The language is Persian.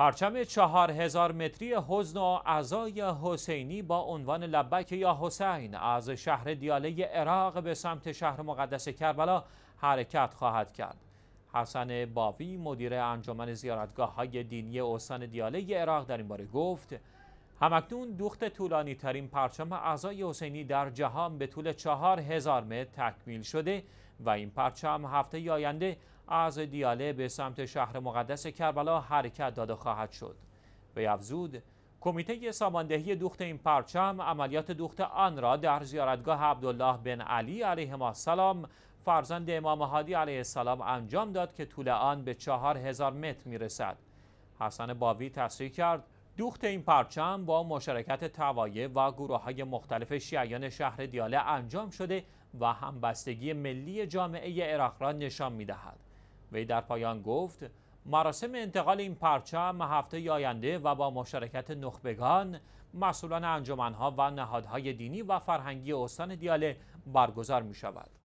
پرچم چهار هزار متری حزن و عزای حسینی با عنوان لبک یا حسین از شهر دیاله عراق به سمت شهر مقدس کربلا حرکت خواهد کرد. حسن باوی مدیر انجمن زیارتگاه های دینی استان دیاله عراق در این باره گفت همکنون دوخت طولانی ترین پرچم اعضای حسینی در جهان به طول چهار هزار متر تکمیل شده و این پرچم هفته آینده از دیاله به سمت شهر مقدس کربلا حرکت داده خواهد شد به افزود کمیته ساماندهی دوخت این پرچم عملیات دوخت آن را در زیارتگاه عبدالله بن علی علیه السلام فرزند امام هادی علیه السلام انجام داد که طول آن به چهار هزار متر رسد. حسن باوی تصریح کرد دوخت این پرچم با مشارکت توایه و گروه های مختلف شیعیان شهر دیاله انجام شده و همبستگی ملی جامعه عراق را نشان میدهد وی در پایان گفت مراسم انتقال این پرچم هفته آینده و با مشارکت نخبگان مسئولان انجمنها و نهادهای دینی و فرهنگی استان دیاله برگزار می شود